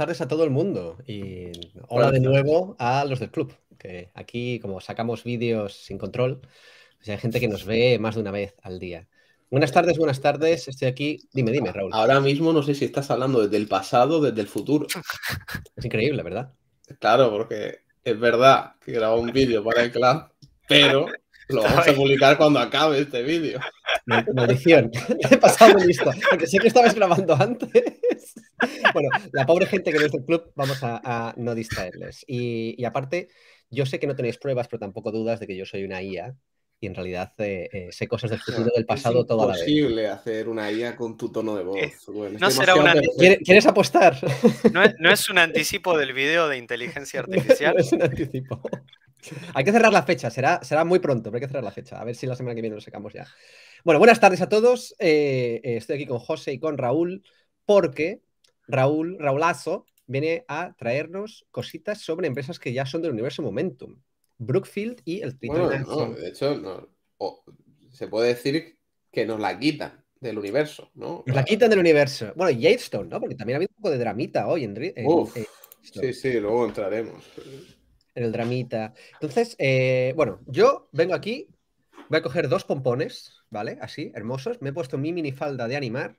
tardes a todo el mundo y hola de nuevo a los del club, que aquí como sacamos vídeos sin control, pues hay gente que nos ve más de una vez al día. Buenas tardes, buenas tardes, estoy aquí. Dime, dime, Raúl. Ahora mismo no sé si estás hablando desde el pasado, desde el futuro. Es increíble, ¿verdad? Claro, porque es verdad que grabo un vídeo para el club, pero lo vamos a publicar cuando acabe este vídeo. Maldición, he pasado listo. sé que estabas grabando antes. Bueno, la pobre gente que no es del club, vamos a, no distraerles. Y, aparte, yo sé que no tenéis pruebas, pero tampoco dudas de que yo soy una IA y en realidad eh, eh, sé cosas del futuro del pasado toda la vez. Es imposible hacer una IA con tu tono de voz. Eh, no será una... ¿Quieres apostar? No es, un anticipo del video de inteligencia artificial. es un anticipo. Hay que cerrar la fecha, será, será muy pronto, pero hay que cerrar la fecha. A ver si la semana que viene lo sacamos ya. Bueno, buenas tardes a todos. Eh, eh, estoy aquí con José y con Raúl porque Raúl, Raulazo, viene a traernos cositas sobre empresas que ya son del universo Momentum. Brookfield y el Twitter. de hecho, se puede decir que nos la quitan del universo, ¿no? Nos la quitan del universo. Bueno, y ¿no? Porque también ha habido un poco de dramita hoy en, Sí, sí, luego entraremos en el dramita. Entonces, eh, bueno, yo vengo aquí, voy a coger dos pompones, ¿vale? Así, hermosos. Me he puesto mi mini falda de animar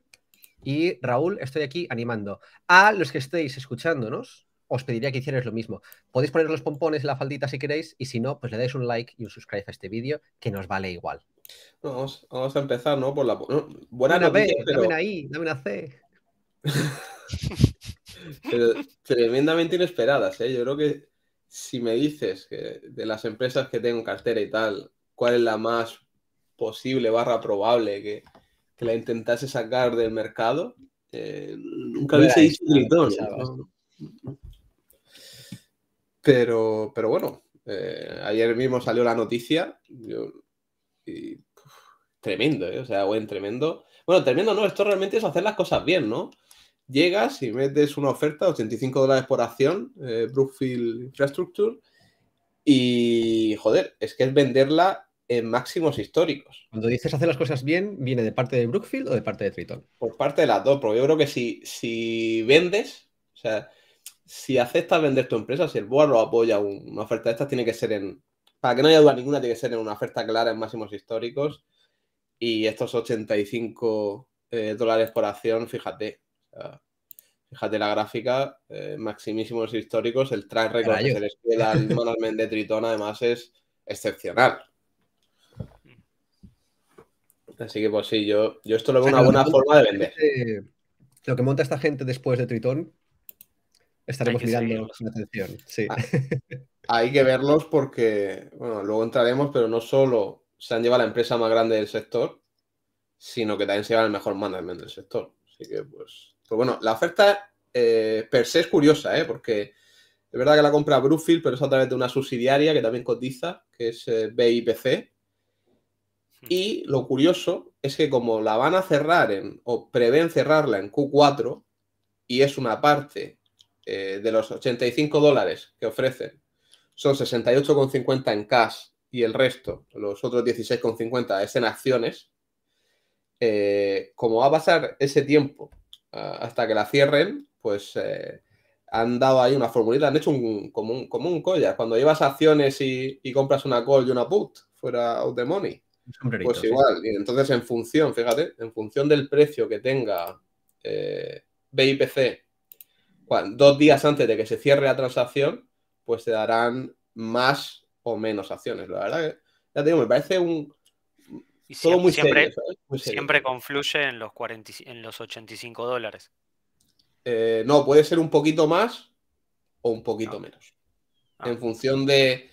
y Raúl, estoy aquí animando. A los que estéis escuchándonos, os pediría que hicierais lo mismo. Podéis poner los pompones en la faldita si queréis y si no, pues le dais un like y un subscribe a este vídeo que nos vale igual. vamos, a empezar, ¿no? Por la buena dame una B, dame una dame una C. tremendamente inesperadas, ¿eh? Yo creo que si me dices que de las empresas que tengo cartera y tal, cuál es la más posible barra probable que, la intentase sacar del mercado, eh, nunca hubiese dicho Pero, pero bueno, eh, ayer mismo salió la noticia y tremendo, ¿eh? o sea, buen tremendo. Bueno, tremendo no, esto realmente es hacer las cosas bien, ¿no? llegas y metes una oferta, 85 dólares por acción, eh, Brookfield Infrastructure, y joder, es que es venderla en máximos históricos. Cuando dices hacer las cosas bien, ¿viene de parte de Brookfield o de parte de Triton? Por parte de las dos, porque yo creo que si, si vendes, o sea, si aceptas vender tu empresa, si el board lo apoya una oferta de estas, tiene que ser en, para que no haya duda ninguna, tiene que ser en una oferta clara en máximos históricos. Y estos 85 eh, dólares por acción, fíjate, fíjate la gráfica, eh, maximísimos históricos, el track record de la de Tritón además es excepcional. Así que pues sí, yo, yo esto lo veo una buena forma de vender. lo que monta esta gente después de Tritón, estaremos mirando con atención. Sí. Ah, hay que verlos porque, bueno, luego entraremos, pero no solo se han llevado la empresa más grande del sector, sino que también se llevan el mejor management del sector. Así que pues pues bueno, la oferta eh, per se es curiosa, ¿eh? porque es verdad que la compra Brookfield, pero es a través de una subsidiaria que también cotiza, que es eh, BIPC. Hmm. Y lo curioso es que como la van a cerrar en, o prevén cerrarla en Q4, y es una parte eh, de los 85 dólares que ofrecen, son 68,50 en cash y el resto, los otros 16,50, es en acciones. como va a pasar ese tiempo eh, hasta que la cierren, pues eh, han dado ahí una formulita, han hecho un, como, un, collar. Cuando llevas acciones y, compras una call y una put fuera out the money, pues igual. entonces, en función, fíjate, en función del precio que tenga eh, BIPC dos días antes de que se cierre la transacción, pues te darán más o menos acciones. La verdad que, ya te digo, me parece un, y siempre, siempre confluye en los, en los 85 dólares. Eh, no, puede ser un poquito más o un poquito ah. menos. Ah. En función de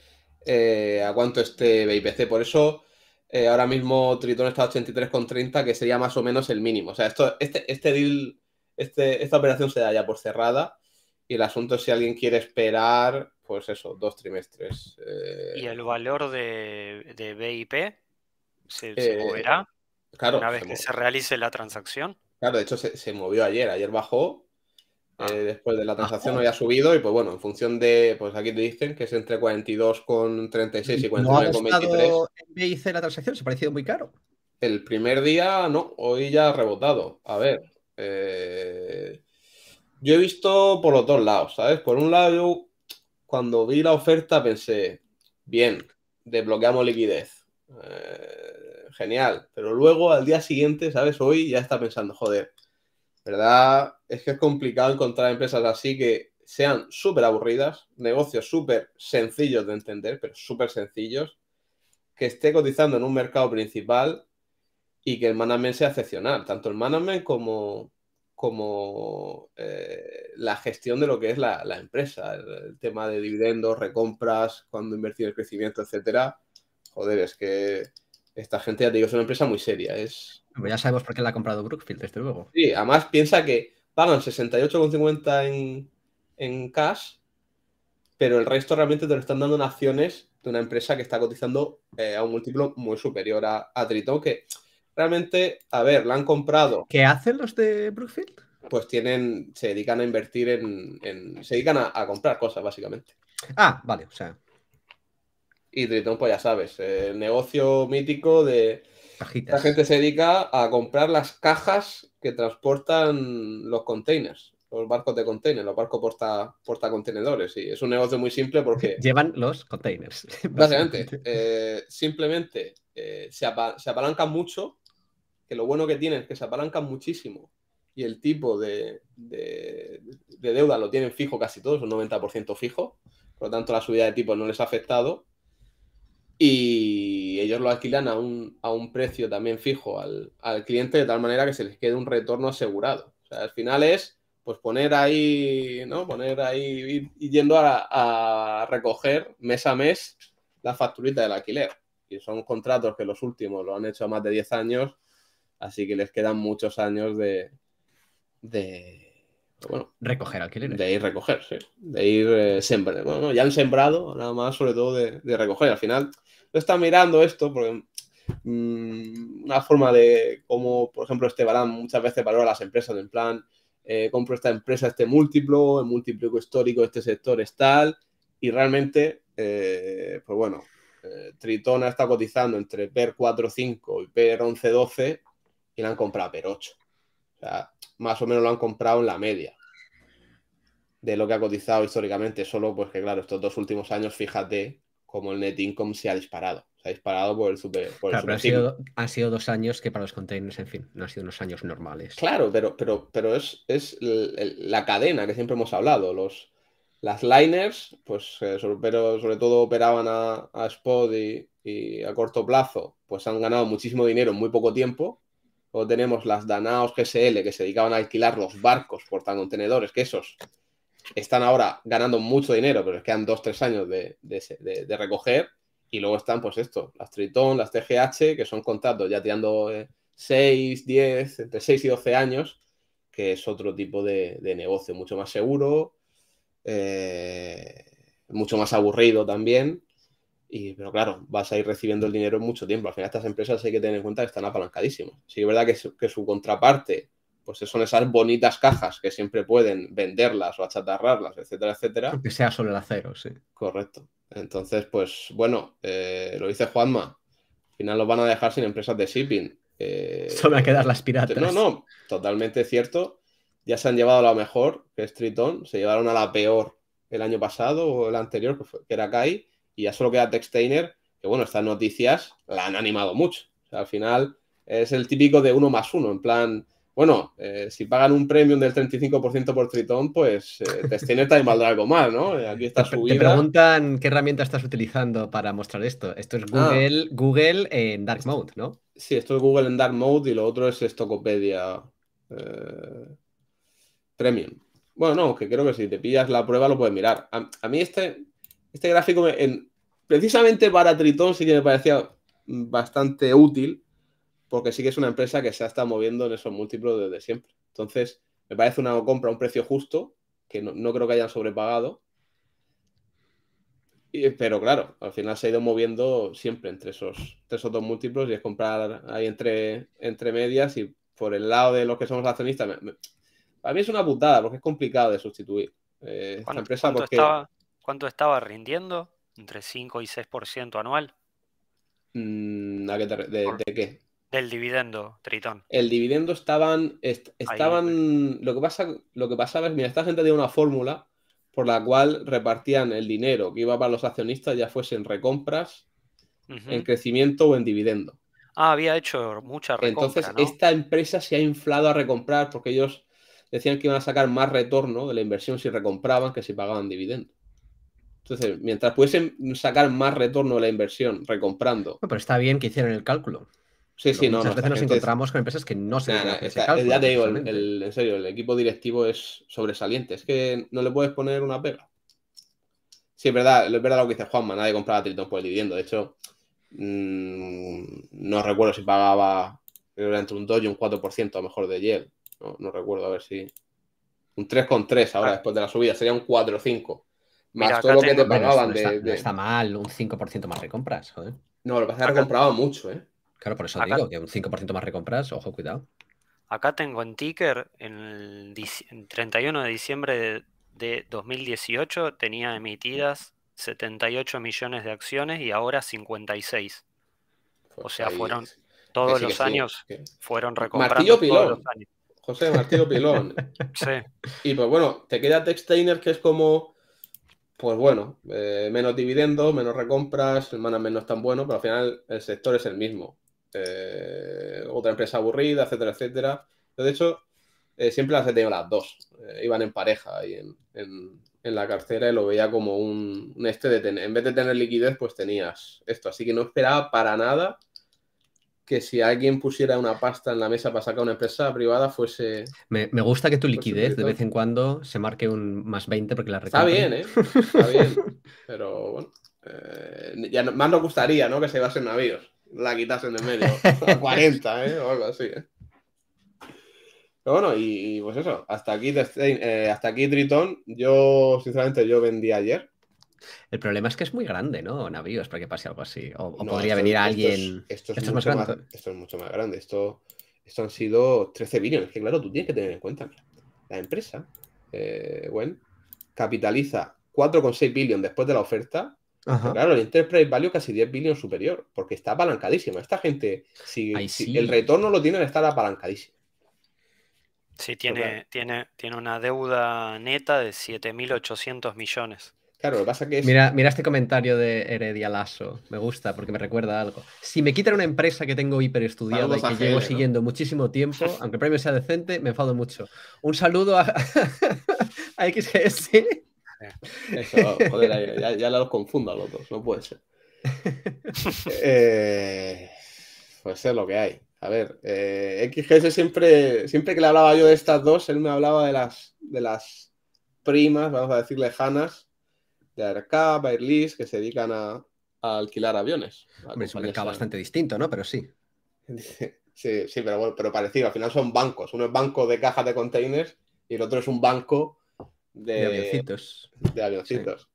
eh, a cuánto esté BIPC. Por eso eh, ahora mismo Tritón está a 83,30, que sería más o menos el mínimo. O sea, esto, este, este deal, este, esta operación se da ya por cerrada. Y el asunto es si alguien quiere esperar, pues eso, dos trimestres. ¿Y el valor de, de BIP? se, eh, moverá una vez que se realice la transacción. Claro, de hecho se, movió ayer, ayer bajó, ah. eh, después de la transacción hoy había subido y pues bueno, en función de, pues aquí te dicen que es entre 42,36 y 49,23. ¿No hice la transacción? ¿Se ha parecido muy caro? El primer día no, hoy ya ha rebotado. A ver, eh, yo he visto por los dos lados, ¿sabes? Por un lado, yo cuando vi la oferta pensé, bien, desbloqueamos liquidez. Eh genial. Pero luego al día siguiente, ¿sabes? Hoy ya está pensando, joder, ¿verdad? Es que es complicado encontrar empresas así que sean súper aburridas, negocios súper sencillos de entender, pero súper sencillos, que esté cotizando en un mercado principal y que el management sea excepcional, tanto el management como, como eh, la gestión de lo que es la, empresa, el, tema de dividendos, recompras, cuando invertir en crecimiento, etcétera. Joder, es que esta gente, ya te digo, es una empresa muy seria. Es... ya sabemos por qué la ha comprado Brookfield, desde luego. Sí, además piensa que pagan 68,50 en, en cash, pero el resto realmente te lo están dando en acciones de una empresa que está cotizando eh, a un múltiplo muy superior a, Triton, que realmente, a ver, la han comprado. ¿Qué hacen los de Brookfield? Pues tienen, se dedican a invertir en, se dedican a, a comprar cosas, básicamente. Ah, vale, o sea. Y Triton, pues ya sabes, el negocio mítico de... La gente se dedica a comprar las cajas que transportan los containers, los barcos de containers, los barcos porta, porta contenedores. Y es un negocio muy simple porque... Llevan los containers. Básicamente, eh, simplemente eh, se, apalanca mucho, que lo bueno que tienen es que se apalanca muchísimo y el tipo de, de, deuda lo tienen fijo casi todos, un 90% fijo. Por lo tanto, la subida de tipos no les ha afectado y ellos lo alquilan a un, a un precio también fijo al, cliente de tal manera que se les quede un retorno asegurado. O sea, al final es pues poner ahí, ¿no? Poner ahí, y yendo a, recoger mes a mes la facturita del alquiler. Y son contratos que los últimos lo han hecho a más de 10 años, así que les quedan muchos años de, de pues bueno, recoger alquileres. De ir recoger, sí. De ir eh, sembrar. Bueno, ya han sembrado, nada más sobre todo de, de recoger. Al final, lo está mirando esto, porque mm, una forma de cómo por ejemplo, este Barán muchas veces valora las empresas en plan, eh, compro esta empresa, este múltiplo, el múltiplo histórico de este sector es tal, y realmente, eh, pues bueno, eh, Tritona está cotizando entre PER 4.5 y PER 12 y la han comprado a PER 8. O sea, más o menos lo han comprado en la media de lo que ha cotizado históricamente, solo pues que claro, estos dos últimos años, fíjate como el net income se ha disparado. Se ha disparado por el super. Por ha, sido, dos años que para los containers, en fin, no han sido unos años normales. Claro, pero, pero, pero es, la cadena que siempre hemos hablado. Los, las liners, pues eh, sobre, pero sobre todo operaban a, a spot y, a corto plazo, pues han ganado muchísimo dinero en muy poco tiempo. O tenemos las Danaos GSL que se dedicaban a alquilar los barcos portando contenedores que esos están ahora ganando mucho dinero, pero les quedan dos, tres años de, recoger. Y luego están, pues esto, las Triton, las TGH, que son contratos ya tirando eh, seis 6, 10, entre 6 y 12 años, que es otro tipo de, negocio mucho más seguro, eh, mucho más aburrido también. Y, pero claro, vas a ir recibiendo el dinero en mucho tiempo. Al final, estas empresas hay que tener en cuenta que están apalancadísimas. Sí, es verdad que que su contraparte pues son esas bonitas cajas que siempre pueden venderlas o achatarrarlas, etcétera, etcétera. Que sea sobre el acero, sí. Correcto. Entonces, pues bueno, eh, lo dice Juanma, al final los van a dejar sin empresas de shipping. Eh, solo a quedar las piratas. No, no, totalmente cierto. Ya se han llevado a lo mejor, que es Triton, se llevaron a la peor el año pasado o el anterior, que, era Kai, y ya solo queda Textainer, que bueno, estas noticias la han animado mucho. al final es el típico de uno más uno, en plan bueno, eh, si pagan un premium del 35% por Tritón, pues te Testineta y valdrá algo más, ¿no? Eh, aquí está su Te preguntan qué herramienta estás utilizando para mostrar esto. Esto es ah. Google, Google en Dark Mode, ¿no? Sí, esto es Google en Dark Mode y lo otro es Stocopedia eh, Premium. Bueno, no, que creo que si te pillas la prueba lo puedes mirar. A, mí este, este gráfico, precisamente para Tritón sí que me parecía bastante útil porque sí que es una empresa que se ha estado moviendo en esos múltiplos desde siempre. Entonces, me parece una compra a un precio justo, que no, creo que hayan sobrepagado. Y, pero claro, al final se ha ido moviendo siempre entre esos, esos dos múltiplos y es comprar ahí entre, entre medias y por el lado de los que somos accionistas. A mí es una putada porque es complicado de sustituir. Eh, empresa ¿cuánto, estaba, ¿Cuánto estaba rindiendo? ¿Entre 5 y 6% anual? Mm, ¿A qué ¿De qué? Del dividendo, Tritón. El dividendo estaban. estaban. Pues. lo que, pasa, lo que pasaba es, mira, esta gente tenía una fórmula por la cual repartían el dinero que iba para los accionistas, ya fuesen recompras, en crecimiento o en dividendo. Ah, había hecho muchas recompras. Entonces, esta empresa se ha inflado a recomprar porque ellos decían que iban a sacar más retorno de la inversión si recompraban que si pagaban dividendo. Entonces, mientras pudiesen sacar más retorno de la inversión recomprando. Pero está bien que hicieron el cálculo. Sí, sí, no. Muchas veces nos encontramos con empresas que no se. Nah, ya te digo, en serio, el equipo directivo es sobresaliente. Es que no le puedes poner una pega. Sí, es verdad, es verdad lo que dice Juanma, nadie compraba Triton por el dividendo. De hecho, mm, no recuerdo si pagaba entre un 2 y un 4% a lo mejor de Yel. No, recuerdo, a ver si. Un 3,3 ahora ah. después de la subida, sería un 4 o 5. Más todo lo que te pagaban. no está, de, está mal, un 5% más de joder. No, lo que pasa es que compraba mucho, ¿eh? Claro, por eso digo que un 5% más recompras, ojo, cuidado. Acá tengo en Ticker, el 31 de diciembre de 2018 tenía emitidas 78 millones de acciones y ahora 56. o sea, fueron todos los años, fueron recomprando Pilón. Todos los años. José Martillo Pilón. sí. Y pues bueno, te queda Textainer que es como, pues bueno, eh, menos dividendos, menos recompras, el menos tan bueno, pero al final el sector es el mismo. Eh, otra empresa aburrida, etcétera, etcétera. de hecho, eh, siempre las he las dos. Eh, iban en pareja y en, la cartera y lo veía como un, este de tener, en vez de tener liquidez, pues tenías esto. Así que no esperaba para nada que si alguien pusiera una pasta en la mesa para sacar una empresa privada fuese... Me, gusta que tu liquidez de vez en cuando se marque un más 20 porque la Está bien, ¿eh? Está bien. Pero bueno, ya más nos gustaría, ¿no? Que se basen navíos la quitas en medio. 40, ¿eh? O algo así, ¿eh? Pero bueno, y, pues eso, hasta aquí, eh, hasta aquí Triton, yo sinceramente yo vendí ayer. El problema es que es muy grande, ¿no? Navíos, para que pase algo así. O, podría venir alguien... esto, es mucho más grande. esto Esto, han sido 13 billones, que claro, tú tienes que tener en cuenta. Mira, la empresa, eh, bueno, capitaliza 4,6 billones después de la oferta Claro, el Enterprise Value casi 10 billones superior, porque está apalancadísima. Esta gente, si, el retorno lo tienen, está apalancadísimo. Sí, tiene, tiene, tiene una deuda neta de 7.800 millones. Claro, lo que pasa es que Mira, mira este comentario de Heredia Lasso. Me gusta porque me recuerda algo. Si me quitan una empresa que tengo hiperestudiada y que llevo siguiendo muchísimo tiempo, aunque el premio sea decente, me enfado mucho. Un saludo a, a XGS Eso, joder, ya, los confundo a los dos, no puede ser. Puede eh, pues lo que hay. A ver, eh, XGS siempre, siempre que le hablaba yo de estas dos, él me hablaba de las, de las primas, vamos a decir lejanas, de AirCAP, Airlis, que se dedican a, alquilar aviones. es un mercado bastante distinto, ¿no? Pero sí. sí, sí, pero bueno, pero parecido. Al final son bancos. Uno es banco de cajas de containers y el otro es un banco de, avioncitos. De avioncitos.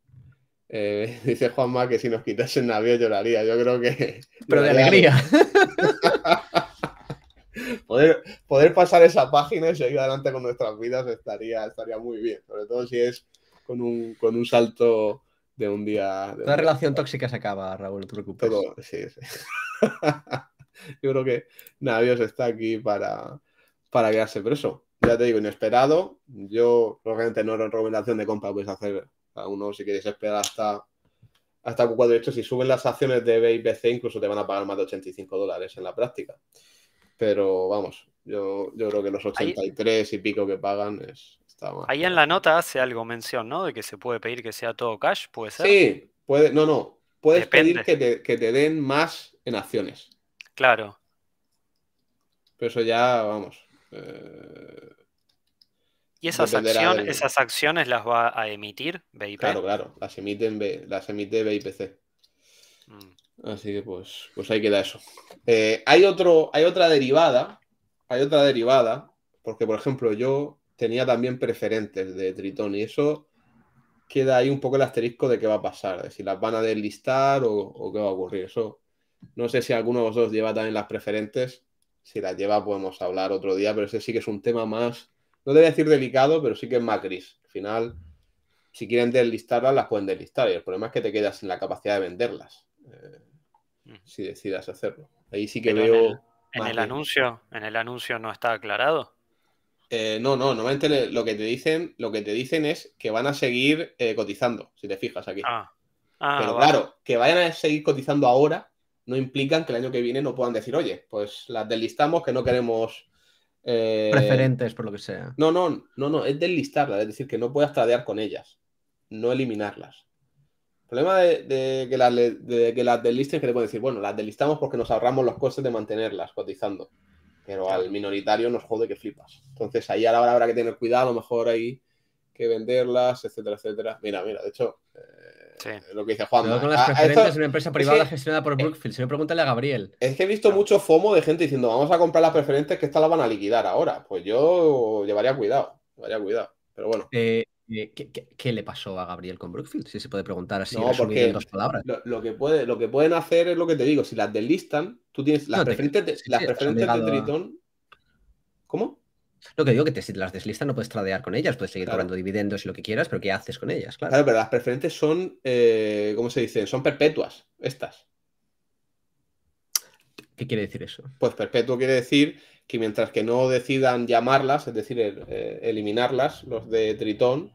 Eh, dice Juanma que si nos quitasen navío lloraría. Yo creo que. Pero de alegría. poder, poder pasar esa página y seguir adelante con nuestras vidas estaría, estaría muy bien. Sobre todo si es con un, salto de un día. una relación tóxica se acaba, Raúl, no Yo creo que Navios está aquí para, para quedarse preso ya te digo, inesperado. Yo obviamente no era recomendación de compra, puedes hacer a uno si queréis esperar hasta hasta q hecho, si suben las acciones de BIPC, incluso te van a pagar más de 85 dólares en la práctica. Pero vamos, yo, creo que los 83 y pico que pagan es, Ahí en la nota hace algo mención, ¿no? De que se puede pedir que sea todo cash, ¿puede ser? Sí, puede, no, no. Puedes pedir que te, den más en acciones. Claro. Pero eso ya, vamos. Eh, ¿Y esas, acciones, las va a emitir BIP? Claro, claro, las, emiten, las emite BIPC. Mm. Así que pues, pues ahí queda eso. Eh, hay, otro, hay otra derivada, hay otra derivada, porque por ejemplo yo tenía también preferentes de Tritón y eso queda ahí un poco el asterisco de qué va a pasar, de si las van a deslistar o, qué va a ocurrir. Eso no sé si alguno de vosotros lleva también las preferentes, si las lleva podemos hablar otro día, pero ese sí que es un tema más no te voy a decir delicado, pero sí que es más gris. Al final, si quieren deslistarlas, las pueden deslistar. Y el problema es que te quedas sin la capacidad de venderlas. Eh, mm. si decidas hacerlo. Ahí sí que veo. En el, anuncio, en el anuncio no está aclarado. Eh, no, no, normalmente lo que te dicen, lo que te dicen es que van a seguir eh, cotizando, si te fijas aquí. Ah. Ah, pero claro, que vayan a seguir cotizando ahora no implican que el año que viene no puedan decir, oye, pues las deslistamos que no queremos Preferentes, por lo que sea. No, no, no, no, es deslistarlas, es decir, que no puedas tradear con ellas, no eliminarlas. El problema de, que, las, de, que deslisten es que te pueden decir, bueno, las deslistamos porque nos ahorramos los costes de mantenerlas cotizando, pero al minoritario nos jode que flipas. Entonces ahí a la hora habrá que tener cuidado, a lo mejor ahí que venderlas, etcétera, etcétera. Mira, mira, de hecho, eh, lo que dice Juan. Ah, una empresa privada es que, gestionada por eh, Brookfield. Si no, pregúntale a Gabriel. Es que he visto mucho FOMO de gente diciendo, vamos a comprar las preferentes que estas las van a liquidar ahora. Pues yo llevaría cuidado, llevaría cuidado. Pero bueno. Eh, ¿qué, qué, qué, le pasó a Gabriel con Brookfield? Si se puede preguntar así no, porque dos palabras. Lo, que puede, lo que pueden hacer es lo que te digo. Si las deslistan, tú tienes las preferentes, las preferentes de Triton. ¿Cómo? Lo que digo que te, si las deslistas no puedes tradear con ellas, puedes seguir cobrando dividendos y lo que quieras, pero ¿qué haces con ellas? Claro, pero las preferentes son, eh, ¿cómo se dice? Son perpetuas, estas. ¿Qué quiere decir eso? Pues perpetuo quiere decir que mientras que no decidan llamarlas, es decir, eh, eliminarlas, los de Tritón,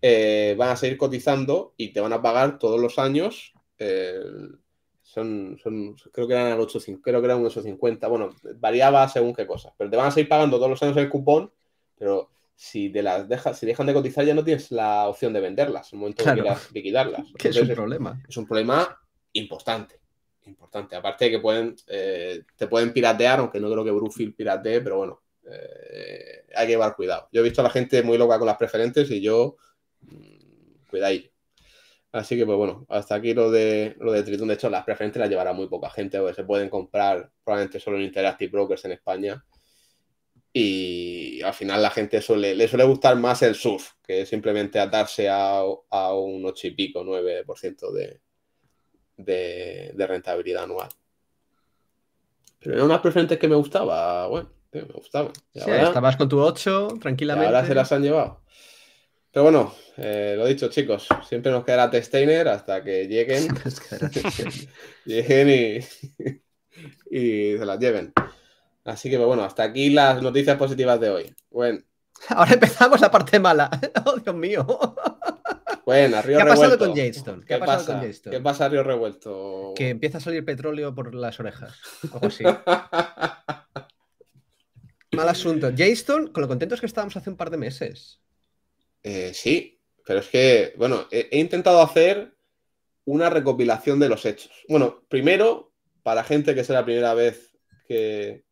eh, van a seguir cotizando y te van a pagar todos los años son, creo que eran al 8, creo que era 8.50. Bueno, variaba según qué cosas. Pero te van a seguir pagando todos los años el cupón, pero si te las dejas, si dejan de cotizar ya no tienes la opción de venderlas en el momento de liquidarlas. es un problema. Es, un problema importante. Importante. Aparte que pueden, eh, te pueden piratear, aunque no creo que Brufil piratee, pero bueno, eh, hay que llevar cuidado. Yo he visto a la gente muy loca con las preferentes y yo. Mm, cuidáis. Así que, pues bueno, hasta aquí lo de, lo de Triton. De hecho, las preferentes las llevará muy poca gente, porque se pueden comprar probablemente solo en Interactive Brokers en España. Y al final la gente le suele gustar más el surf que simplemente atarse a, un 8 y pico, 9% de, de, de rentabilidad anual. Pero eran unas preferentes que me gustaba, bueno, me gustaban. estabas con tu 8 tranquilamente. ahora se las han llevado. Pero bueno, eh, lo dicho, chicos, siempre nos quedará Testainer hasta que lleguen. y, se las lleven. Así que pues bueno, hasta aquí las noticias positivas de hoy. Bueno. Ahora empezamos la parte mala. Oh, Dios mío. Bueno, Río ¿Qué ha pasado con ¿Qué, pasa? ¿Qué pasa, Río Revuelto? Que empieza a salir petróleo por las orejas. Mal asunto. jayston, con lo es que estábamos hace un par de meses. Eh, sí, pero es que, bueno, he, intentado hacer una recopilación de los hechos. Bueno, primero, para gente que sea la primera vez que...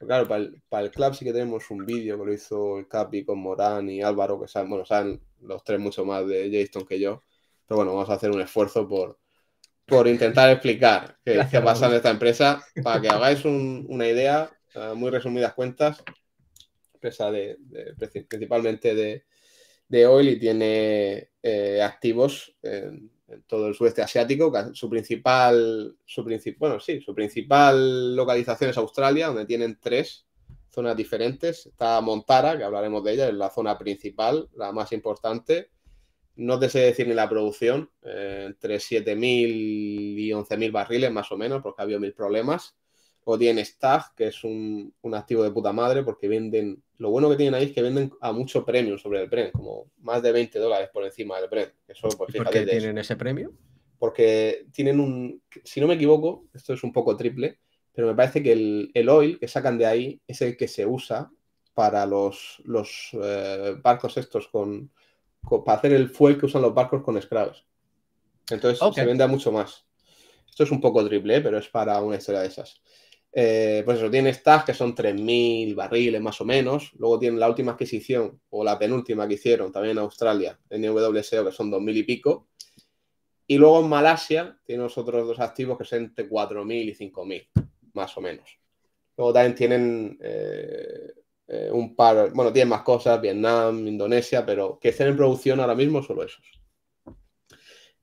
Claro, para el, club sí que tenemos un vídeo que lo hizo el Capi con Morán y Álvaro, que saben, bueno, saben los tres mucho más de Jason que yo. Pero bueno, vamos a hacer un esfuerzo por, intentar explicar qué, pasa en esta empresa para que hagáis una idea, ah, muy resumidas cuentas, empresa de, principalmente de, de oil y tiene eh, activos en, todo el sudeste asiático. Su principal, su su principal localización es Australia, donde tienen tres zonas diferentes. Está Montara, que hablaremos de ella, es la zona principal, la más importante. No te sé decir ni la producción, eh, entre 7.000 y 11.000 barriles más o menos, porque ha habido mil problemas. O tiene Stag, que es un, un activo de puta madre, porque venden lo bueno que tienen ahí es que venden a mucho premium sobre el Brent, como más de 20 dólares por encima del Brent. Eso, pues, ¿Por qué tienen ese premio? Porque tienen un, si no me equivoco, esto es un poco triple, pero me parece que el, el oil que sacan de ahí es el que se usa para los, los eh, barcos estos con, para hacer el fuel que usan los barcos con esclavos. Entonces se vende a mucho más. Esto es un poco triple, ¿eh? pero es para una historia de esas. Eh, pues eso, tiene estas que son 3.000 barriles más o menos. Luego tienen la última adquisición o la penúltima que hicieron también en Australia, en WSO que son 2.000 y pico. Y luego en Malasia tiene los otros dos activos que son entre 4.000 y 5.000, más o menos. Luego también tienen eh, eh, un par, bueno, tienen más cosas, Vietnam, Indonesia, pero que estén en producción ahora mismo solo esos.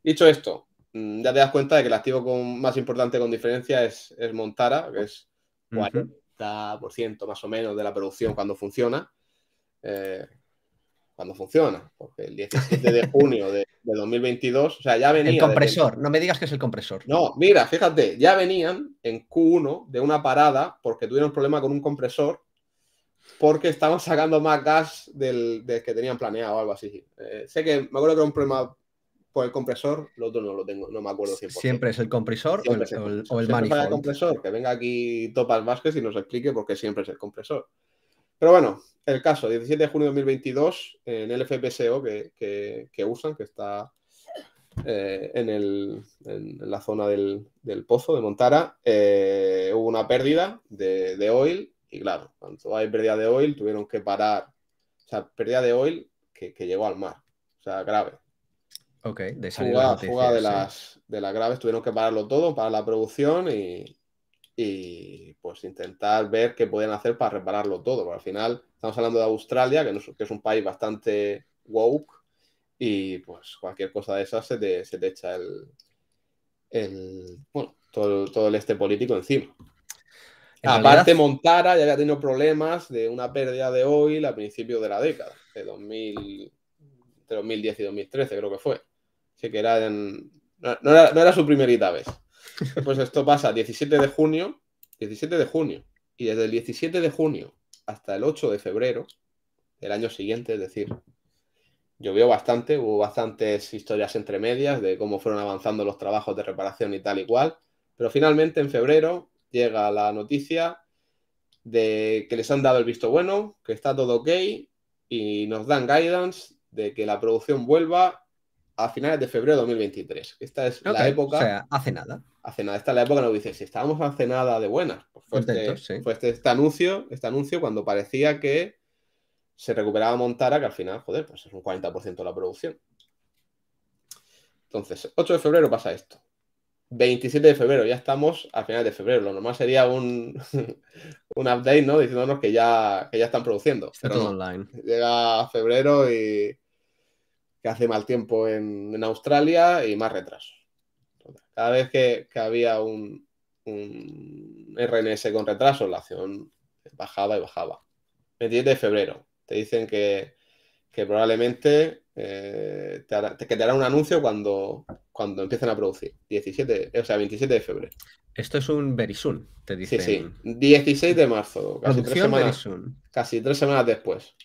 Dicho esto, Mm, ya te das cuenta de que el activo con, más importante con diferencia es, es Montara, que es 40% más o menos de la producción cuando funciona. Eh, cuando funciona, porque el 17 de junio de, 2022, o sea, ya venía... El compresor, no me digas que es el compresor. No, mira, fíjate, ya venían en Q1 de una parada porque tuvieron un problema con un compresor porque estaban sacando más gas del, que tenían planeado o algo así. Eh, sé que me acuerdo que era un problema el compresor, lo otro no lo tengo, no me acuerdo si Siempre es el compresor o el, es el, manifold. que venga aquí Topal Vázquez y nos explique por qué siempre es el compresor. Pero bueno, el caso, 17 de junio de 2022, en el FPSO que, usan, que está eh, en, la zona del, pozo de Montara, eh, hubo una pérdida de, oil y claro, cuando hay pérdida de oil tuvieron que parar, o sea, pérdida de oil que llegó al mar, o sea, grave. Ok, de de, de, las, de las graves, tuvieron que pararlo todo, para la producción y, pues intentar ver qué pueden hacer para repararlo todo. Porque al final estamos hablando de Australia, que, es un país bastante woke y pues cualquier cosa de esas se te, se te echa el, bueno, todo, todo, el este político encima. Aparte, Montara ya había tenido problemas de una pérdida de oil a principios de la década, de 2010 y 2013 creo que fue que era en... no, era, no, era, su primerita vez. Pues esto pasa 17 de junio, 17 de junio, y desde el 17 de junio hasta el 8 de febrero del año siguiente, es decir, llovió bastante, hubo bastantes historias entre medias de cómo fueron avanzando los trabajos de reparación y tal y cual, pero finalmente en febrero llega la noticia de que les han dado el visto bueno, que está todo ok y nos dan guidance de que la producción vuelva a finales de febrero de 2023. Esta es la época. O sea, hace nada. Hace nada. Esta es la época no la que si estábamos hace nada de buenas. Pues fue, este, este, este, anuncio, este anuncio cuando parecía que se recuperaba Montara, que al final, joder, pues es un 40% de la producción. Entonces, 8 de febrero pasa esto. 27 de febrero, ya estamos a finales de febrero. Lo normal sería un, un update, ¿no? Diciéndonos que ya, ya están produciendo. Pero online. Llega febrero y hace mal tiempo en, Australia y más retrasos. Cada vez que, había un, RNS con retraso, la acción bajaba y bajaba. 27 de febrero, te dicen que, probablemente eh, te, hará, un anuncio cuando, cuando empiecen a producir. 17, o sea, 27 de febrero. Esto es un very te dicen. Sí, 16 de marzo, casi casi tres semanas después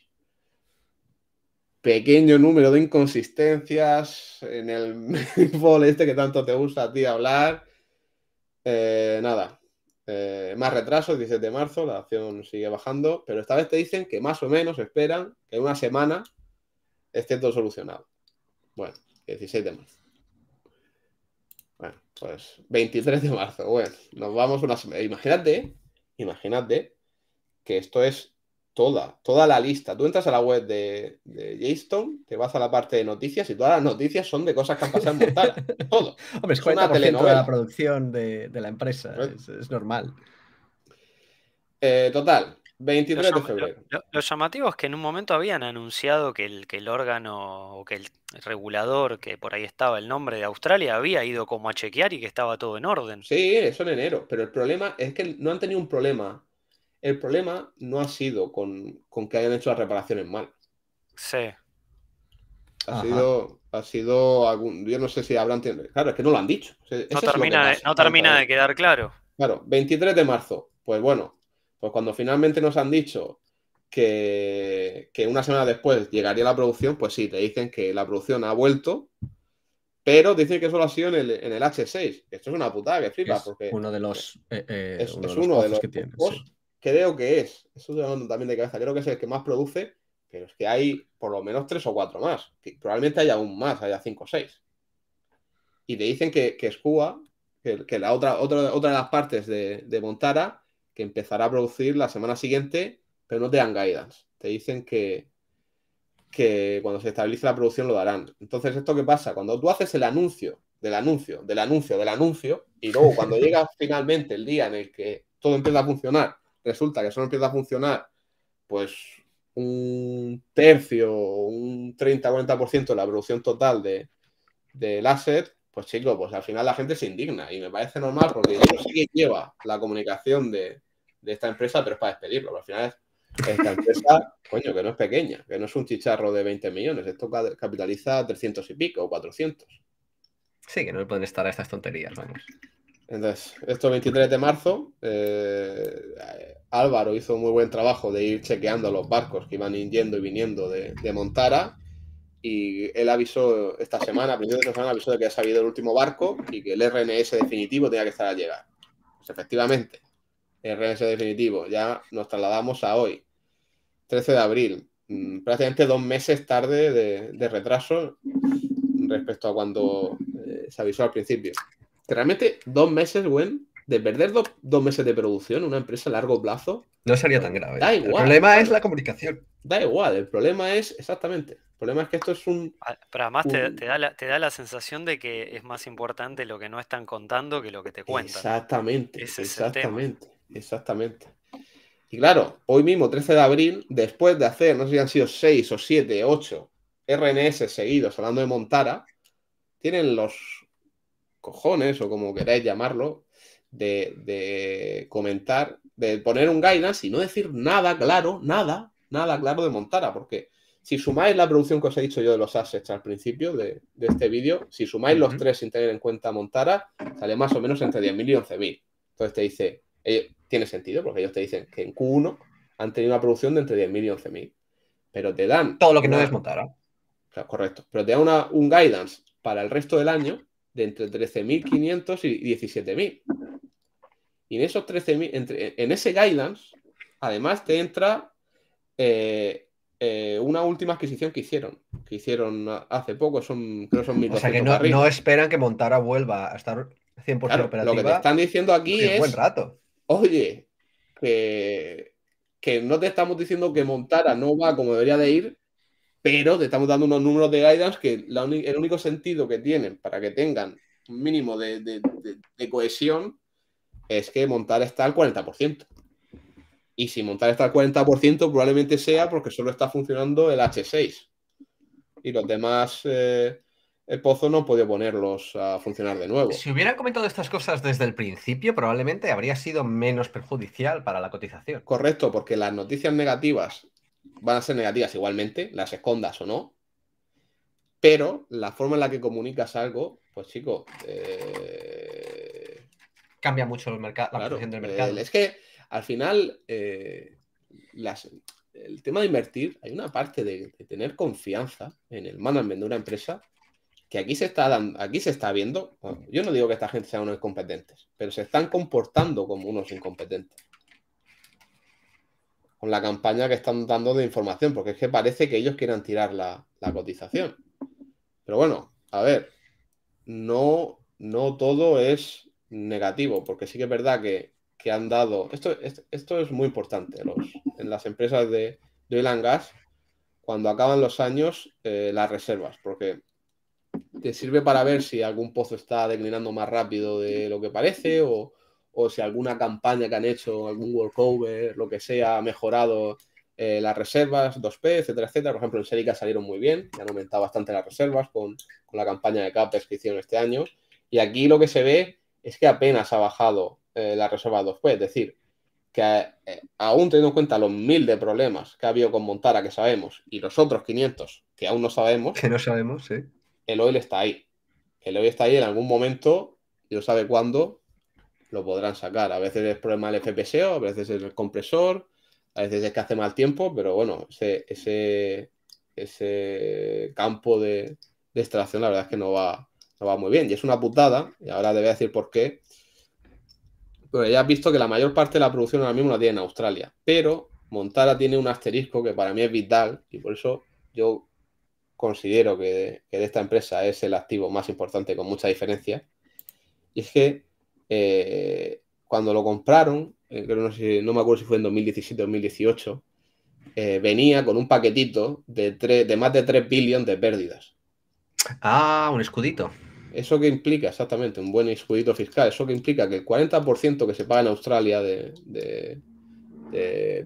pequeño número de inconsistencias en el fútbol este que tanto te gusta a ti hablar. Eh, nada, eh, más retrasos, 17 de marzo, la acción sigue bajando, pero esta vez te dicen que más o menos esperan que en una semana esté todo solucionado. Bueno, 16 de marzo. Bueno, pues 23 de marzo. Bueno, nos vamos una semana. Imagínate, imagínate que esto es toda, toda la lista. Tú entras a la web de, de te vas a la parte de noticias y todas las noticias son de cosas que han pasado en total. todo. Hombre, es, es una De la producción de, la empresa, es, normal. Eh, total, 23 de febrero. Los llamativos que en un momento habían anunciado que el, que el órgano o que el regulador, que por ahí estaba el nombre de Australia, había ido como a chequear y que estaba todo en orden. Sí, eso en enero, pero el problema es que no han tenido un problema el problema no ha sido con, que hayan hecho las reparaciones mal. Sí. Ha sido, ha sido algún. Yo no sé si habrán. Claro, es que no lo han dicho. no, termina de, no termina de quedar claro. Claro, 23 de marzo. Pues bueno, pues cuando finalmente nos han dicho que, una semana después llegaría la producción, pues sí, te dicen que la producción ha vuelto, pero dicen que solo ha sido en el, H6. Esto es una putada que flipa, porque. Uno de los. es eh, eh, uno de los, que creo que es, eso es también de cabeza, creo que es el que más produce, pero es que hay por lo menos tres o cuatro más. Que probablemente haya aún más, haya cinco o seis. Y te dicen que, que Cuba, que, que, la otra, otra, otra de las partes de, Montara, que empezará a producir la semana siguiente, pero no te dan guidance. Te dicen que, que cuando se estabilice la producción lo darán. Entonces, ¿esto qué pasa? Cuando tú haces el anuncio del anuncio, del anuncio, del anuncio, y luego cuando llega finalmente el día en el que todo empieza a funcionar resulta que solo empieza a funcionar, pues un tercio un 30-40% de la producción total de, del asset, pues chicos, pues al final la gente se indigna y me parece normal porque yo sé que lleva la comunicación de, de esta empresa, pero es para despedirlo, al final esta empresa, coño, que no es pequeña, que no es un chicharro de 20 millones, esto capitaliza 300 y pico o 400. Sí, que no pueden estar a estas tonterías, vamos. Entonces, esto 23 de marzo, eh, Álvaro hizo un muy buen trabajo de ir chequeando los barcos que iban yendo y viniendo de, Montara y él avisó esta semana, a principios de esta semana, avisó de que ha salido el último barco y que el RNS definitivo tenía que estar a llegar. Pues efectivamente, el RNS definitivo, ya nos trasladamos a hoy, 13 de abril, mm, prácticamente dos meses tarde de, retraso respecto a cuando eh, se avisó al principio realmente dos meses, güey, de perder dos, meses de producción, en una empresa a largo plazo. No sería tan grave. Da igual. El problema es la comunicación. Da igual, el problema es, exactamente. El problema es que esto es un. Ah, pero además Te, da la, sensación de que es más importante lo que no están contando que lo que te cuentan. Exactamente, exactamente, exactamente. Y claro, hoy mismo, 13 de abril, después de hacer, no sé si han sido 6 o 7, 8 RNS seguidos hablando de Montara, tienen los cojones o como queráis llamarlo, de, de, comentar, de poner un guidance y no decir nada claro, nada, nada claro de Montara, porque si sumáis la producción que os he dicho yo de los assets al principio de, este vídeo, si sumáis los tres sin tener en cuenta Montara, sale más o menos entre 10.000 y 11.000. Entonces te dice, eh, tiene sentido, porque ellos te dicen que en Q1 han tenido una producción de entre 10.000 y 11.000, pero te dan... Todo lo que no es Montara. Correcto, pero te da una, un guidance para el resto del año de entre 13.500 y 17.000. Y en esos 13.000, en ese guidance, además te entra eh, eh, una última adquisición que hicieron, que hicieron hace poco, son, creo son O sea que no, esperan que Montara vuelva a estar 100% operativa. Lo que te están diciendo aquí es, oye, que, que no te estamos diciendo que Montara no va como debería de ir, pero te estamos dando unos números de guidance que el único sentido que tienen para que tengan un mínimo de, cohesión es que montar está al 40%. Y si montar está al 40% probablemente sea porque solo está funcionando el H6. Y los demás eh, el eh, Pozo no puede ponerlos a funcionar de nuevo. Si hubieran comentado estas cosas desde el principio, probablemente habría sido menos perjudicial para la cotización. Correcto, porque las noticias negativas van a ser negativas igualmente, las escondas o no, pero la forma en la que comunicas algo, pues chico, eh, cambia mucho el mercado, la claro, del eh, mercado. es que al final eh, el tema de invertir, hay una parte de, tener confianza en el management de una empresa que aquí se está aquí se está viendo. yo no digo que esta gente sea unos incompetentes, pero se están comportando como unos incompetentes con la campaña que están dando de información, porque es que parece que ellos quieran tirar la, cotización. Pero bueno, a ver, no, no todo es negativo, porque sí que es verdad que, han dado. Esto, esto, es muy importante. Los, en las empresas de, de gas, cuando acaban los años, eh, las reservas, porque te sirve para ver si algún pozo está declinando más rápido de lo que parece o, o si alguna campaña que han hecho, algún workover, lo que sea, ha mejorado eh, las reservas 2P, etcétera, etcétera. Por ejemplo, en Serica salieron muy bien, han aumentado bastante las reservas con, con la campaña de Capes que hicieron este año. Y aquí lo que se ve es que apenas ha bajado eh, la reserva 2P, es decir, que eh, aún teniendo en cuenta los mil de problemas que ha habido con Montara, que sabemos, y los otros 500 que aún no sabemos, que no sabemos, sí. El oil está ahí. El oil está ahí en algún momento, yo sabe cuándo, lo podrán sacar. A veces es problema del FPSO, a veces es el compresor, a veces es que hace mal tiempo, pero bueno, ese, ese, campo de, extracción la verdad es que no va, va muy bien. Y es una putada, y ahora te voy a decir por qué. Pero pues ya has visto que la mayor parte de la producción ahora mismo la tiene en Australia, pero Montara tiene un asterisco que para mí es vital y por eso yo considero que, que de esta empresa es el activo más importante con mucha diferencia. Y es que eh, cuando lo compraron, eh, no, me acuerdo si fue en 2017 o 2018, venía con un paquetito de, más de 3 billones de pérdidas. Ah, un escudito. ¿Eso que implica? Exactamente, un buen escudito fiscal. ¿Eso que implica? Que el 40% que se paga en Australia de,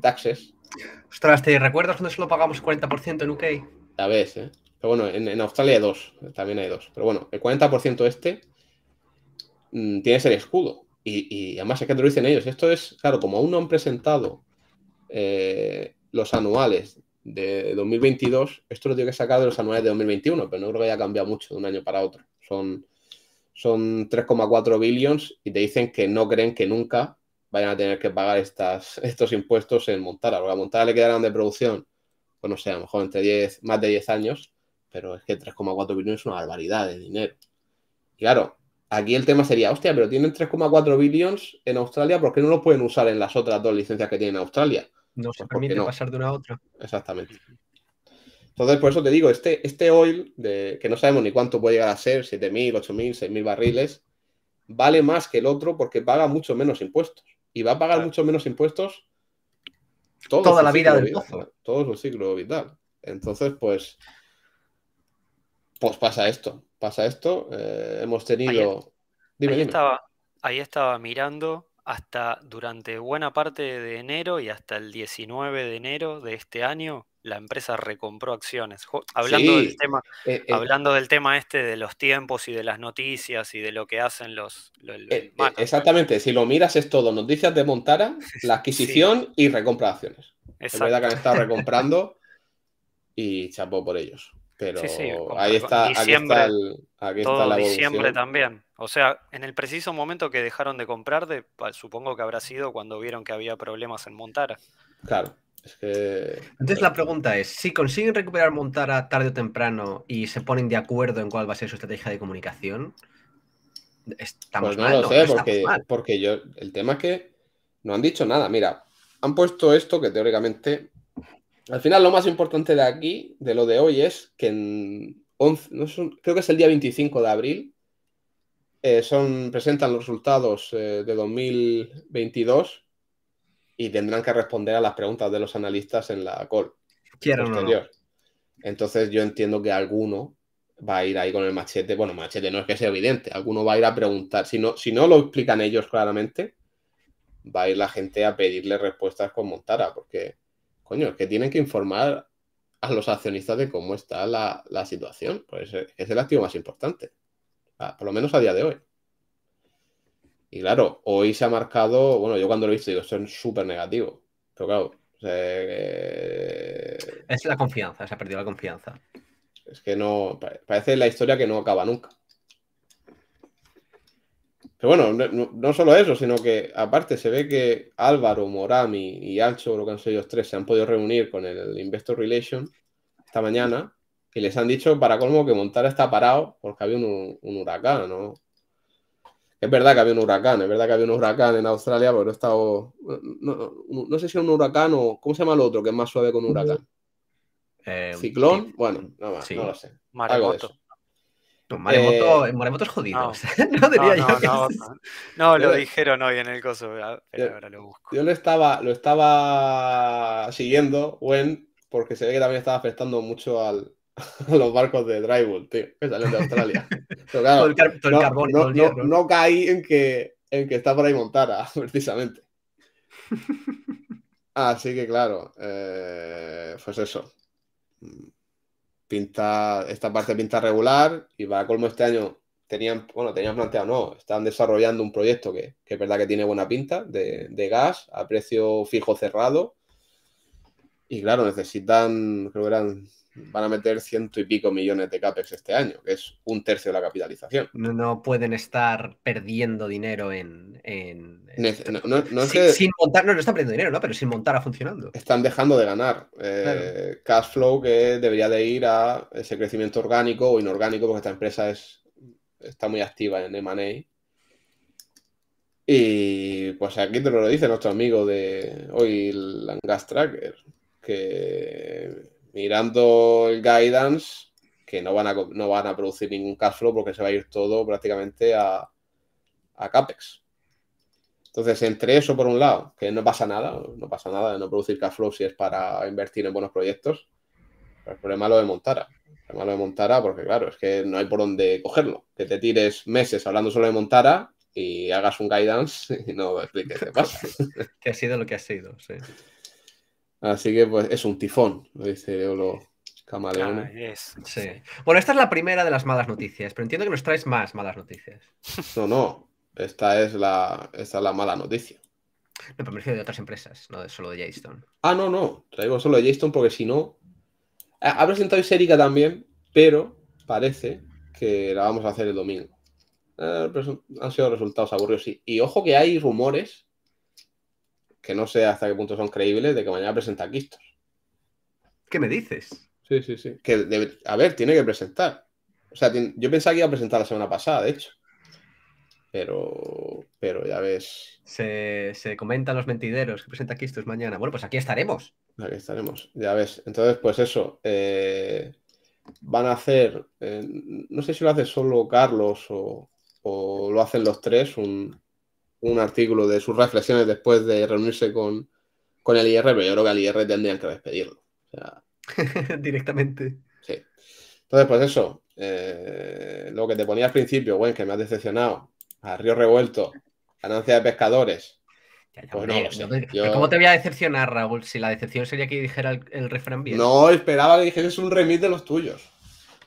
taxes. Ostras, ¿te recuerdas cuando solo pagamos 40% en UK? A veces, ¿eh? Pero bueno, en, en Australia hay dos, también hay dos. Pero bueno, el 40% este Mm, tienes el escudo. Y, además es que te lo dicen ellos. Esto es, claro, como aún no han presentado eh, los anuales de 2022, esto lo tengo que sacar de los anuales de 2021, pero no creo que haya cambiado mucho de un año para otro. Son, son 3,4 billions y te dicen que no creen que nunca vayan a tener que pagar estas, estos impuestos en Montara, porque a Montara le quedarán de producción, pues no sé, a lo mejor entre 10, más de 10 años, pero es que 3,4 billones es una barbaridad de dinero. claro, Aquí el tema sería, hostia, pero tienen 3,4 billions en Australia, ¿por qué no lo pueden usar en las otras dos licencias que tienen Australia? No se pues, permite pasar de una a otra. Exactamente. Entonces, por eso te digo, este, este oil, de, que no sabemos ni cuánto puede llegar a ser, 7.000, 8.000, 6.000 barriles, vale más que el otro porque paga mucho menos impuestos. Y va a pagar mucho menos impuestos toda la vida del pozo. Todo su ciclo vital. Entonces, pues, pues pasa esto pasa esto. Eh, hemos tenido. ahí Estaba, ahí estaba mirando hasta durante buena parte de enero y hasta el 19 de enero de este año, la empresa recompró acciones. Hablando, del, tema, eh, eh. del tema este de los tiempos y de las noticias y de lo que hacen los... exactamente, si lo miras es todo, noticias de Montara, la adquisición y recompra de acciones. Es verdad que han estado recomprando y chapó por ellos. Pero sí, sí, ahí está, el, diciembre también. O sea, en el preciso momento que dejaron de comprar, supongo que habrá sido cuando vieron que había problemas en Montara. Claro. Es que... Entonces la eh, pregunta es, si consiguen recuperar Montara tarde o temprano y se ponen de acuerdo en cuál va a ser su estrategia de comunicación, estamos pues no lo sé, porque, yo, el tema es que no han dicho nada. Mira, han puesto esto que teóricamente al final, lo más importante de aquí, de lo de hoy, es que en creo que es el día 25 de abril, eh, son, presentan los resultados eh, de 2022 y tendrán que responder a las preguntas de los analistas en la call. Entonces, yo entiendo que alguno va a ir ahí con el machete. Bueno, machete no es que sea evidente, alguno va a ir a preguntar. Si no, si no lo explican ellos claramente, va a ir la gente a pedirle respuestas con Montara, porque coño, es que tienen que informar a los accionistas de cómo está la, situación. Pues eh, es el activo más importante, por lo menos a día de hoy. Y claro, hoy se ha marcado, bueno, yo cuando lo he visto digo, esto es súper negativo, pero claro. Eh, es la confianza, se ha perdido la confianza. Es que no, parece la historia que no acaba nunca bueno, no, solo eso, sino que aparte se ve que Álvaro, Morami y Alcho, lo que han sido ellos tres, se han podido reunir con el Investor Relation esta mañana y les han dicho para colmo que Montara está parado porque había un, huracán, ¿no? Es verdad que había un huracán, es verdad que había un huracán en Australia, pero he estado. No, sé si un huracán o. ¿Cómo se llama el otro que es más suave con un huracán? Eh, Ciclón, bueno, no, más, no lo sé en pues eh, Maremoto, es jodido. No, no diría yo no, lo dijeron hoy en el coso, pero yo, ahora lo busco. Yo lo estaba, lo estaba siguiendo, Gwen, porque se ve que también estaba afectando mucho al, a los barcos de Drywall, tío, que salen de Australia. Pero claro, no, no, no, caí en que, en que está por ahí Montara, precisamente. Así que claro, eh, pues eso pinta, esta parte pinta regular y para colmo este año tenían, bueno, tenían planteado, no, están desarrollando un proyecto que, que es verdad que tiene buena pinta de, de, gas a precio fijo cerrado. Y claro, necesitan, creo que eran van a meter ciento y pico millones de CAPEX este año, que es un tercio de la capitalización. No, pueden estar perdiendo dinero en... No, montar, no, no están perdiendo dinero, ¿no? Pero sin montar a funcionando. Están dejando de ganar. Eh, cash flow que debería de ir a ese crecimiento orgánico o inorgánico, porque esta empresa está muy activa en M&A. Y pues aquí te lo dice nuestro amigo de hoy, Langastracker, que mirando el guidance, que no van a, no van a producir ningún cash flow porque se va a ir todo prácticamente a, CAPEX. Entonces, entre eso, por un lado, que no pasa nada, no pasa nada de no producir cash flow si es para invertir en buenos proyectos, el problema es lo de Montara. El problema lo de Montara, porque claro, es que no hay por dónde cogerlo. Que te tires meses hablando solo de Montara y hagas un guidance y no expliques qué pasa. que ha sido lo que ha sido, sí. Así que pues es un tifón, lo dice olo camaleón. Ah, bueno, esta es la primera de las malas noticias, pero entiendo que nos traes más malas noticias. No, no. Esta es la, esta la mala noticia. No, pero me de otras empresas, no de solo de Jason. Ah, no, no. Traigo solo de Jason porque si no. Ha presentado Isérica también, pero parece que la vamos a hacer el domingo. Eh, han sido resultados aburridos, sí. Y ojo que hay rumores que no sé hasta qué punto son creíbles, de que mañana presenta Kistos. ¿Qué me dices? Sí, sí, sí. Que a ver, tiene que presentar. O sea, yo pensaba que iba a presentar la semana pasada, de hecho. Pero, pero ya ves. Se, comentan los mentideros que presenta Kistos mañana. Bueno, pues aquí estaremos. Aquí estaremos, ya ves. Entonces, pues eso. Eh, van a hacer. Eh, no sé si lo hace solo Carlos o, o lo hacen los tres. Un, un artículo de sus reflexiones después de reunirse con, el IR, pero yo creo que al IR tendrían que despedirlo. O sea, Directamente. Sí. Entonces, pues eso, eh, lo que te ponía al principio, bueno, que me has decepcionado, a Río Revuelto, ganancia de pescadores. Ya, pues no, ¿Cómo te voy a decepcionar, Raúl? Si la decepción sería que dijera el, refrán bien. No, esperaba que dijeras un remit de los tuyos.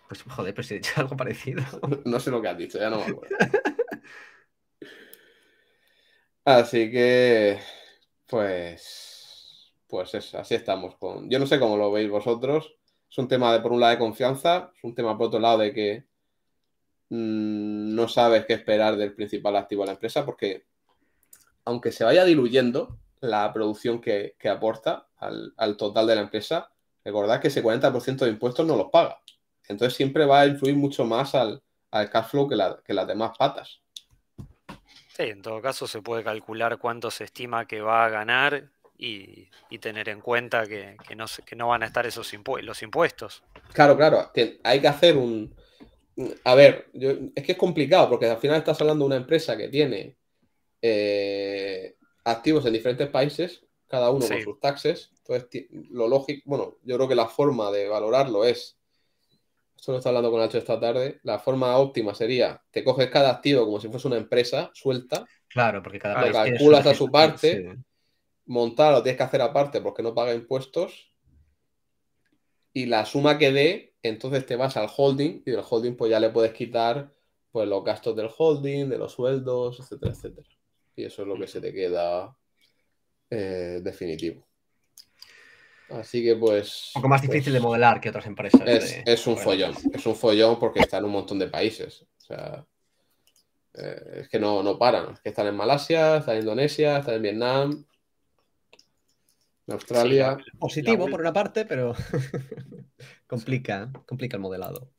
Pues joder, pero si he dicho algo parecido. no sé lo que has dicho, ya no me acuerdo. Así que, pues, pues así estamos. Con, yo no sé cómo lo veis vosotros. Es un tema de, por un lado, de confianza, es un tema, por otro lado, de que mm, no sabes qué esperar del principal activo de la empresa, porque aunque se vaya diluyendo la producción que, aporta al, total de la empresa, recordad que ese 40% de impuestos no los paga. Entonces siempre va a influir mucho más al, cash flow que las demás patas. Sí, en todo caso se puede calcular cuánto se estima que va a ganar y, tener en cuenta que, no, no, van a estar esos los impuestos. Claro, claro, hay que hacer un... A ver, es que es complicado porque al final estás hablando de una empresa que tiene eh, activos en diferentes países, cada uno con sus taxes. Entonces, lo lógico, bueno, yo creo que la forma de valorarlo es esto está hablando con Nacho esta tarde, la forma óptima sería, te coges cada activo como si fuese una empresa suelta. Claro, porque cada ah, Lo calculas a su parte, montarlo, lo tienes que hacer aparte porque no paga impuestos y la suma que dé, entonces te vas al holding y del holding pues ya le puedes quitar pues los gastos del holding, de los sueldos, etcétera, etcétera. Y eso es lo que se te queda eh, definitivo. Así que pues... Un poco más pues, difícil de modelar que otras empresas. Es, un follón, es un follón porque está en un montón de países. O sea, eh, es que no, paran, es que están en Malasia, están en Indonesia, están en Vietnam, en Australia. positivo por una parte, pero complica, complica el modelado.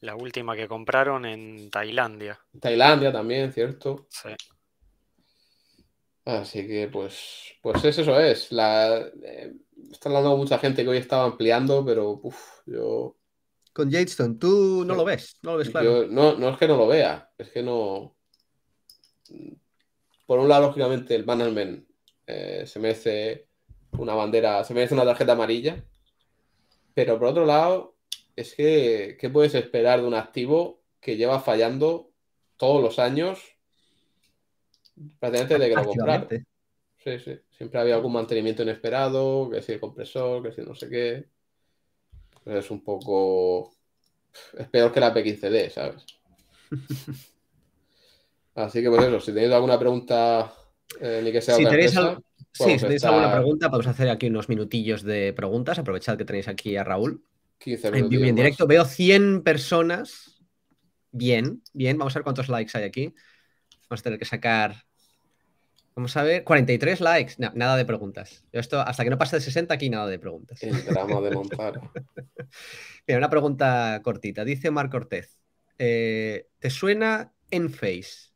La última que compraron en Tailandia. Tailandia también, cierto. Sí. Así que pues, pues es eso es. La, eh, está hablando mucha gente que hoy estaba ampliando, pero uf, yo... Con Jadestone, tú no lo ves, no lo ves claro. no, no es que no lo vea, es que no... Por un lado, lógicamente, el management eh, se merece una bandera, se merece una tarjeta amarilla, pero por otro lado, es que, ¿qué puedes esperar de un activo que lleva fallando todos los años prácticamente de que lo Sí, Siempre había algún mantenimiento inesperado, que si el compresor, que si no sé qué. es un poco. Es peor que la P15D, ¿sabes? Así que, pues eso, si tenéis alguna pregunta, eh, ni que sea. Si pues si tenéis alguna pregunta, podemos hacer aquí unos minutillos de preguntas. Aprovechad que tenéis aquí a Raúl. 15 en directo. Veo 100 personas. Bien, bien. Vamos a ver cuántos likes hay aquí. Vamos a tener que sacar. Vamos a ver. 43 likes. nada de preguntas. esto, hasta que no pase de 60, aquí nada de preguntas. El drama de montar. Mira, una pregunta cortita. Dice Omar Cortez eh, ¿Te suena Enface?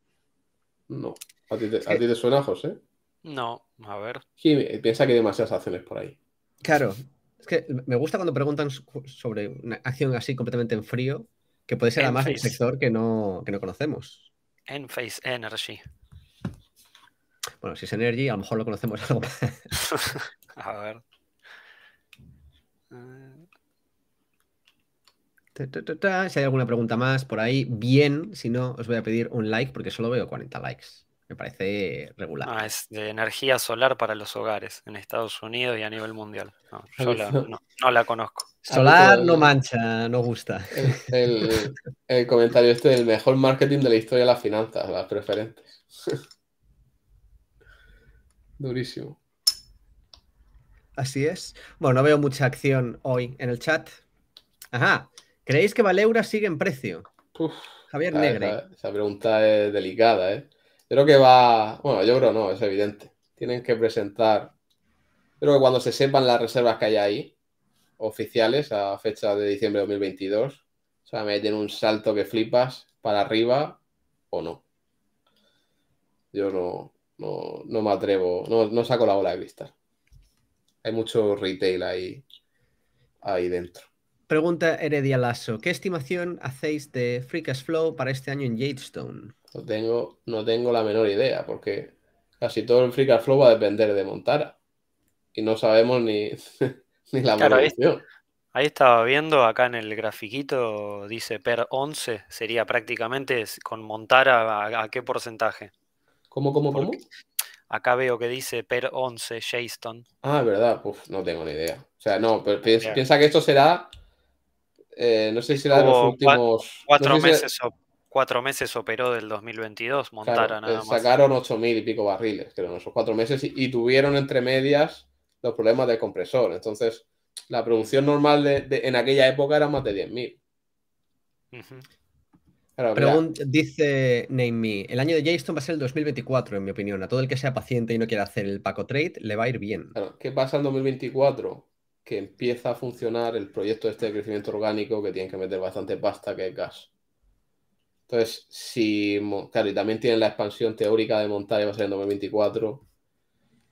No. ¿A ti, te, suena, José? No, a ver. Piensa que hay demasiadas acciones por ahí. Claro. Es que me gusta cuando preguntan sobre una acción así completamente en frío, que puede ser además el sector que no, que no conocemos en Face Energy. Bueno, si es Energy, a lo mejor lo conocemos algo a ver. Eh. Si hay alguna pregunta más por ahí, bien. Si no, os voy a pedir un like porque solo veo 40 likes me parece regular. Ah, es de energía solar para los hogares en Estados Unidos y a nivel mundial. No, la, conozco. Solar no mancha, no gusta. El, comentario este del mejor marketing de la historia de las finanzas, las preferentes. Durísimo. Así es. Bueno, no veo mucha acción hoy en el chat. Ajá. ¿Creéis que Valeura sigue en precio? Javier Negre. esa pregunta es delicada, ¿eh? creo que va, bueno, yo creo no, es evidente. Tienen que presentar, creo que cuando se sepan las reservas que hay ahí, oficiales a fecha de diciembre de 2022, o sea, meten un salto que flipas para arriba o no. Yo no, no, me atrevo, no, saco la bola de vista. Hay mucho retail ahí, ahí dentro. Pregunta Heredia Lasso, ¿qué estimación hacéis de Free Cash Flow para este año en Stone? No tengo, no tengo la menor idea, porque casi todo el Free Flow va a depender de Montara. Y no sabemos ni, la claro, ahí, ahí, estaba viendo, acá en el grafiquito dice per 11, sería prácticamente con Montara a, qué porcentaje. ¿Cómo, cómo, cómo? Acá veo que dice per 11 Jayston Ah, verdad, Uf, no tengo ni idea. O sea, no, pero piensa, que esto será eh, no sé si será de los últimos. Cuatro meses o cuatro meses operó del 2022, montaron claro, nada más. Sacaron 8.000 y pico barriles, creo, en esos cuatro meses y, tuvieron entre medias los problemas de compresor. Entonces, la producción normal en aquella época era más de 10.000. mil dice Name el año de Jason va a ser el 2024, en mi opinión. A todo el que sea paciente y no quiera hacer el Paco Trade, le va a ir bien. ¿Qué pasa en 2024? Que empieza a funcionar el proyecto este de este crecimiento orgánico que tienen que meter bastante pasta, que es gas. Entonces, si. Claro, y también tienen la expansión teórica de montar y va a ser en 2024.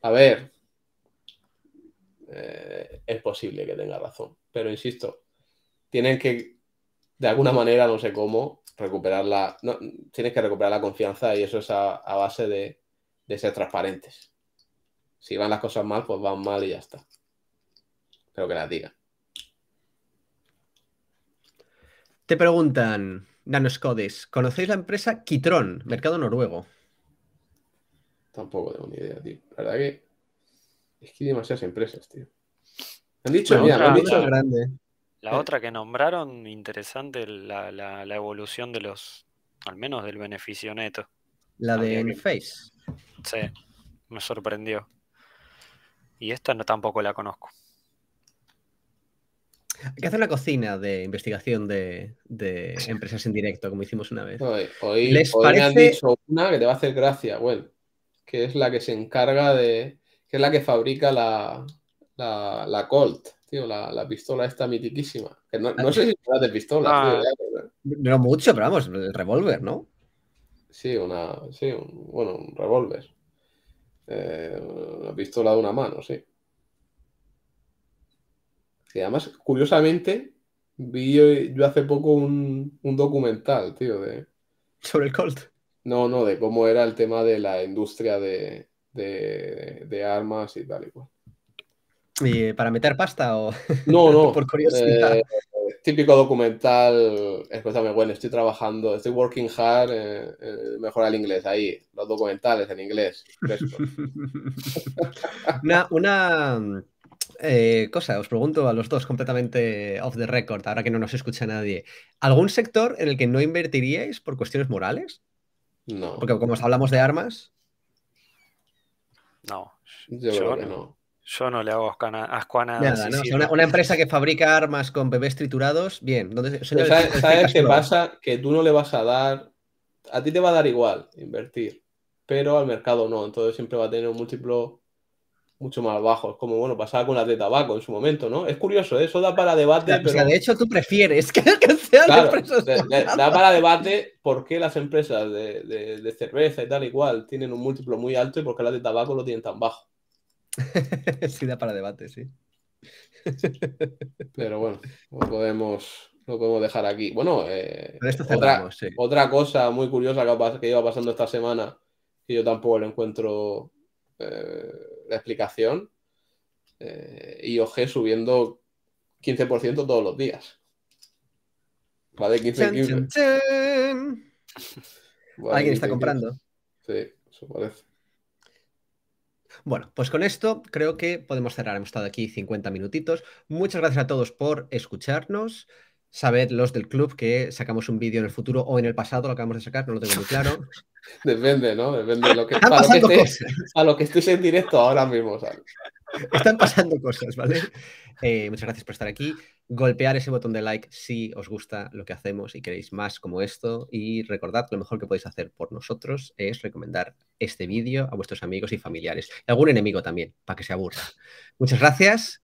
A ver. Eh, es posible que tenga razón. Pero insisto, tienen que, de alguna manera, no sé cómo, recuperar la. tienes que recuperar la confianza y eso es a, base de, ser transparentes. Si van las cosas mal, pues van mal y ya está. Espero que las diga. Te preguntan. Nanoscodes, ¿Conocéis la empresa Kitron, mercado noruego? Tampoco tengo ni idea, tío. La verdad que es que hay demasiadas empresas, tío. Han dicho, la otra, grande. La otra que nombraron, interesante la, evolución de los, al menos del beneficio neto. La de Sí, me sorprendió. Y esta no, tampoco la conozco. Hay que hacer una cocina de investigación de, empresas en directo, como hicimos una vez. Hoy, ¿Les me han dicho una que te va a hacer gracia, bueno, que es la que se encarga de. que es la que fabrica la, Colt, tío, la, pistola esta mitiquísima. no, ah, sé si de pistola, ah. No mucho, pero vamos, el revólver, ¿no? Sí, una. Sí, bueno, un revólver. Eh, una pistola de una mano, sí. Y además, curiosamente, vi yo, hace poco un, documental, tío, de... ¿Sobre el Colt? No, no, de cómo era el tema de la industria de, armas y tal y cual. ¿Y eh, para meter pasta o...? No, no. Por curiosidad. Eh, típico documental, escúchame, bueno, estoy trabajando, estoy working hard, eh, Mejor el inglés, ahí, los documentales en inglés. una, una, eh, cosa, os pregunto a los dos completamente off the record, ahora que no nos escucha nadie. ¿Algún sector en el que no invertiríais por cuestiones morales? No. Porque como os hablamos de armas. No. Yo, no. le hago asco a nada. una, empresa que fabrica armas con bebés triturados, bien. ¿dónde, ¿sabes qué pasa? Que tú no le vas a dar. A ti te va a dar igual invertir, pero al mercado no. Entonces siempre va a tener un múltiplo mucho más Es como bueno, pasaba con las de tabaco en su momento, ¿no? Es curioso, ¿eh? eso da para debate. O de hecho, tú prefieres que, que sean empresas. da para debate por qué las empresas de, cerveza y tal y cual tienen un múltiplo muy alto y por qué las de tabaco lo tienen tan bajo. sí, da para debate, sí. pero bueno, lo podemos, lo podemos dejar aquí. Bueno, eh, otra, cosa muy curiosa que, iba pasando esta semana, que yo tampoco lo encuentro eh, la explicación eh, y OG subiendo 15% todos los días. Alguien está comprando. Sí, eso parece. Bueno, pues con esto creo que podemos cerrar. Hemos estado aquí 50 minutitos. Muchas gracias a todos por escucharnos saber los del club que sacamos un vídeo en el futuro o en el pasado, lo acabamos de sacar, no lo tengo muy claro. Depende, ¿no? Depende de lo que, a lo que estés en directo ahora mismo. Están pasando cosas, ¿vale? Eh, muchas gracias por estar aquí. Golpear ese botón de like si os gusta lo que hacemos y queréis más como esto. Y recordad que lo mejor que podéis hacer por nosotros es recomendar este vídeo a vuestros amigos y familiares. Y algún enemigo también, para que se aburra. Muchas gracias